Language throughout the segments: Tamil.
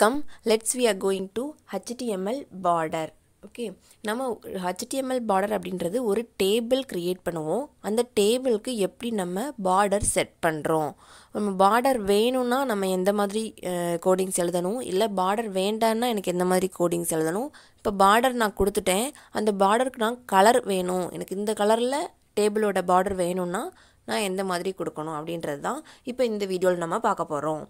welcome let's we are going to HTML border okay நம்ம ஹச்டிஎம்எல் பார்டர் அப்படின்றது ஒரு டேபிள் க்ரியேட் பண்ணுவோம் அந்த டேபிளுக்கு எப்படி நம்ம பார்டர் செட் பண்ணுறோம் நம்ம பார்டர் வேணும்னா நம்ம எந்த மாதிரி கோடிங்ஸ் எழுதணும் இல்லை பார்டர் வேண்டான்னா எனக்கு எந்த மாதிரி கோடிங்ஸ் எழுதணும் இப்போ பார்டர் நான் கொடுத்துட்டேன் அந்த பார்டருக்கு நான் கலர் வேணும் எனக்கு இந்த கலரில் டேபிளோட பார்டர் வேணும்னா நான் எந்த மாதிரி கொடுக்கணும் அப்படின்றது தான் இப்போ இந்த வீடியோவில் நம்ம பார்க்க போகிறோம்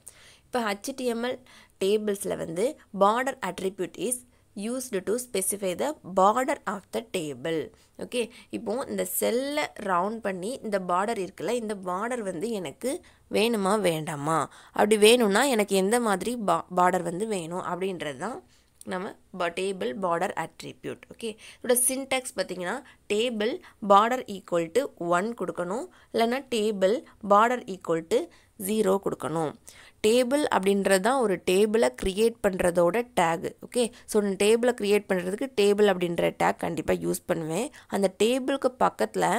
இப்போ ஹச்டிஎம்எல் டேபிள்ஸில் வந்து border attribute is used to specify the border of the table okay இப்போது இந்த செல்லை ரவுண்ட் பண்ணி இந்த பார்டர் இருக்குல்ல இந்த பார்டர் வந்து எனக்கு வேணுமா வேண்டாமா அப்படி வேணும்னா எனக்கு எந்த மாதிரி பா பார்டர் வந்து வேணும் அப்படின்றது தான் நம்ம டேபிள் பார்டர் அட்ரிபியூட் ஓகே இதோட சின்டெக்ஸ் பார்த்தீங்கன்னா table border equal to one கொடுக்கணும் இல்லைன்னா table border equal to zero கொடுக்கணும் டேபிள் அப்படின்றது தான் ஒரு டேபிளை க்ரியேட் பண்ணுறதோட டேகு ஓகே ஸோ நான் டேபிளை க்ரியேட் பண்ணுறதுக்கு டேபிள் அப்படின்ற டேக் கண்டிப்பாக யூஸ் பண்ணுவேன் அந்த டேபிளுக்கு பக்கத்தில்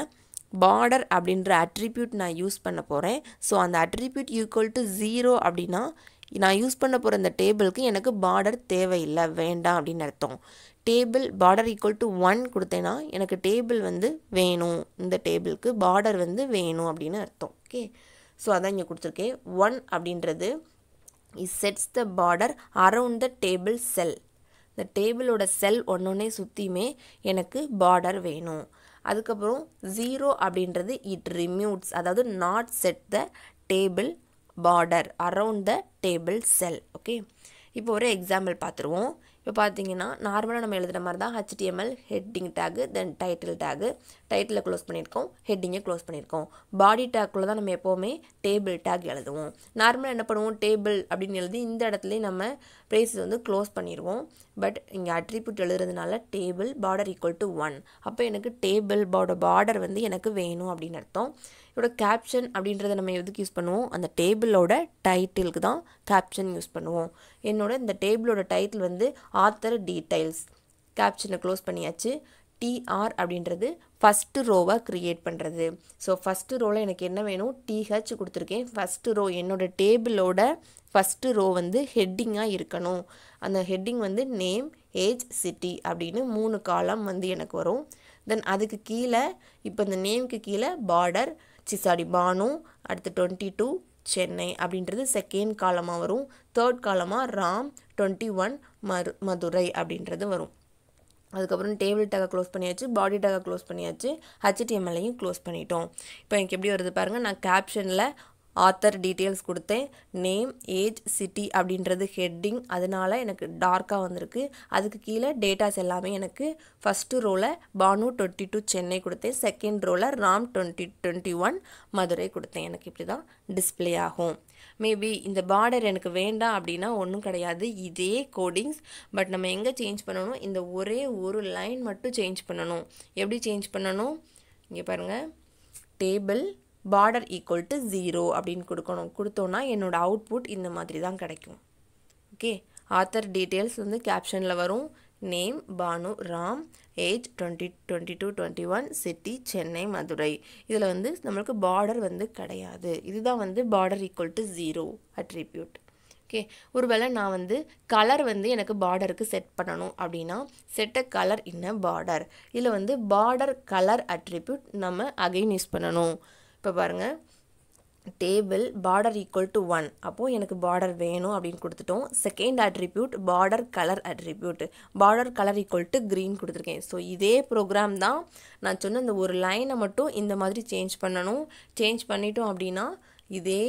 பார்டர் அப்படின்ற அட்ரிபியூட் நான் யூஸ் பண்ண போகிறேன் ஸோ அந்த அட்ரிபியூட் ஈக்குவல் டு ஜீரோ அப்படின்னா நான் யூஸ் பண்ண போகிற இந்த டேபிளுக்கு எனக்கு பார்டர் தேவையில்லை வேண்டாம் அப்படின்னு அர்த்தம் table border equal to one கொடுத்தேன்னா எனக்கு டேபிள் வந்து வேணும் இந்த டேபிளுக்கு பார்டர் வந்து வேணும் அப்படின்னு அர்த்தம் ஓகே ஸோ அதான் இங்கே கொடுத்துருக்கேன் ஒன் அப்படின்றது is sets the border around the table cell இந்த டேபிளோட செல் ஒன்று சுற்றியுமே எனக்கு பார்டர் வேணும் அதுக்கப்புறம் ஜீரோ அப்படின்றது இட் ரிமியூட்ஸ் அதாவது not set the table border around the table cell okay இப்போ ஒரு எக்ஸாம்பிள் பார்த்துருவோம் இப்போ பார்த்தீங்கன்னா நார்மலாக நம்ம எழுதுகிற மாதிரி தான் HTML heading tag then title tag டைட்டிலை க்ளோஸ் பண்ணியிருக்கோம் ஹெட்டிங்கை க்ளோஸ் பண்ணியிருக்கோம் பாடி டேக்குள்ளே தான் நம்ம எப்போவுமே டேபிள் டேக் எழுதுவோம் நார்மலாக என்ன பண்ணுவோம் டேபிள் அப்படின்னு எழுதி இந்த இடத்துலையும் நம்ம ப்ரைஸஸ் வந்து க்ளோஸ் பண்ணிடுவோம் பட் இங்கே அட்ரிபியூட் எழுதுறதுனால table border equal to one அப்போ எனக்கு டேபிள் பாட பார்டர் வந்து எனக்கு வேணும் அப்படின்னு அர்த்தம் இதோட கேப்ஷன் அப்படின்றத நம்ம எதுக்கு யூஸ் பண்ணுவோம் அந்த டேபிளோட டைட்டிலுக்கு தான் கேப்ஷன் யூஸ் பண்ணுவோம் என்னோட இந்த டேபிளோட டைட்டில் வந்து ஆத்தர் டீட்டெயில்ஸ் கேப்ஷனை க்ளோஸ் பண்ணியாச்சு டிஆர் அப்படின்றது ஃபஸ்ட்டு ரோவை க்ரியேட் பண்ணுறது ஸோ ஃபஸ்ட்டு ரோவில் எனக்கு என்ன வேணும் டிஹெச் கொடுத்துருக்கேன் ஃபஸ்ட்டு ரோ என்னோடய டேபிளோட ஃபஸ்ட்டு ரோ வந்து ஹெட்டிங்காக இருக்கணும் அந்த ஹெட்டிங் வந்து நேம் ஏஜ் சிட்டி அப்படின்னு மூணு காலம் வந்து எனக்கு வரும் தென் அதுக்கு கீழே இப்போ இந்த நேம்க்கு கீழே பார்டர் சிசாடி பானு அடுத்து டுவெண்ட்டி டூ சென்னை அப்படின்றது செகண்ட் காலமாக வரும் தேர்ட் காலமாக ராம் டுவெண்ட்டி ஒன் மரு மதுரை அப்படின்றது வரும் அதுக்கப்புறம் டேபிள் டேக்கை க்ளோஸ் பண்ணியாச்சு பாடி டேக்கை க்ளோஸ் பண்ணியாச்சு ஹச்டிஎம்எல்ஐயும் க்ளோஸ் பண்ணிட்டோம் இப்போ எனக்கு எப்படி வருது பாருங்கள் நான் கேப்ஷனில் ஆத்தர் டீட்டெயில்ஸ் கொடுத்தேன் நேம் ஏஜ் சிட்டி அப்படின்றது ஹெட்டிங் அதனால் எனக்கு டார்க்காக வந்திருக்கு அதுக்கு கீழே டேட்டாஸ் எல்லாமே எனக்கு ஃபஸ்ட்டு ரோவில் பானு டுவெண்ட்டி டூ சென்னை கொடுத்தேன் செகண்ட் ரோவில் Ram twenty twenty one Madurai கொடுத்தேன் எனக்கு இப்படி தான் டிஸ்பிளே ஆகும் மேபி இந்த பார்டர் எனக்கு வேண்டாம் அப்படின்னா ஒன்றும் கிடையாது இதே கோடிங்ஸ் பட் நம்ம எங்கே சேஞ்ச் பண்ணணும் இந்த ஒரே ஒரு லைன் மட்டும் சேஞ்ச் பண்ணணும் எப்படி சேஞ்ச் பண்ணணும் இங்கே பாருங்கள் table border equal to zero அப்படின்னு கொடுக்கணும் கொடுத்தோன்னா என்னோடய அவுட்புட் இந்த மாதிரி தான் கிடைக்கும் ஓகே ஆத்தர் டீட்டெயில்ஸ் வந்து கேப்ஷனில் வரும் name Banu Ram age twenty twenty two twenty one city Chennai Madurai இதில் வந்து நம்மளுக்கு பார்டர் வந்து கிடையாது இதுதான் வந்து border equal to zero attribute okay ஒருவேளை நான் வந்து கலர் வந்து எனக்கு பார்டருக்கு செட் பண்ணணும் அப்படின்னா செட்ட கலர் இன்ன பார்டர் இதில் வந்து பார்டர் கலர் அட்ரிபியூட் நம்ம அகைன் யூஸ் பண்ணணும் இப்போ பாருங்கள் table border equal to one அப்போது எனக்கு பார்டர் வேணும் அப்படின்னு கொடுத்துட்டோம் second attribute border colour attribute border colour equal to green கொடுத்துருக்கேன் ஸோ இதே ப்ரோக்ராம் தான் நான் சொன்ன இந்த ஒரு லைனை மட்டும் இந்த மாதிரி சேஞ்ச் பண்ணணும் சேஞ்ச் பண்ணிட்டோம் அப்படின்னா இதே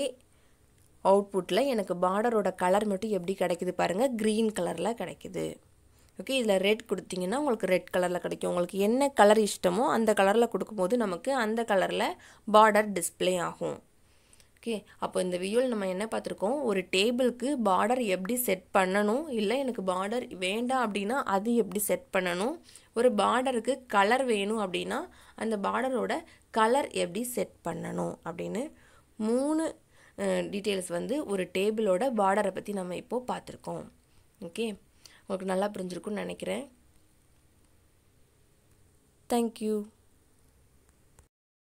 அவுட்புட்டில் எனக்கு பார்டரோட கலர் மட்டும் எப்படி கிடைக்குது பாருங்கள் க்ரீன் கலரில் கிடைக்குது ஓகே இதில் ரெட் கொடுத்தீங்கன்னா உங்களுக்கு ரெட் கலரில் கிடைக்கும் உங்களுக்கு என்ன கலர் இஷ்டமோ அந்த கலரில் கொடுக்கும்போது நமக்கு அந்த கலரில் பார்டர் டிஸ்பிளே ஆகும் ஓகே அப்போ இந்த வியூவில் நம்ம என்ன பார்த்துருக்கோம் ஒரு டேபிளுக்கு பார்டர் எப்படி செட் பண்ணணும் இல்லை எனக்கு பார்டர் வேண்டாம் அப்படின்னா அது எப்படி செட் பண்ணணும் ஒரு பார்டருக்கு கலர் வேணும் அப்படின்னா அந்த பார்டரோட கலர் எப்படி செட் பண்ணணும் அப்படின்னு மூணு டீட்டெயில்ஸ் வந்து ஒரு டேபிளோட பார்டரை பற்றி நம்ம இப்போது பார்த்துருக்கோம் ஓகே உங்களுக்கு நல்லா புரிஞ்சிருக்குன்னு நினைக்கிறேன் தேங்க்யூ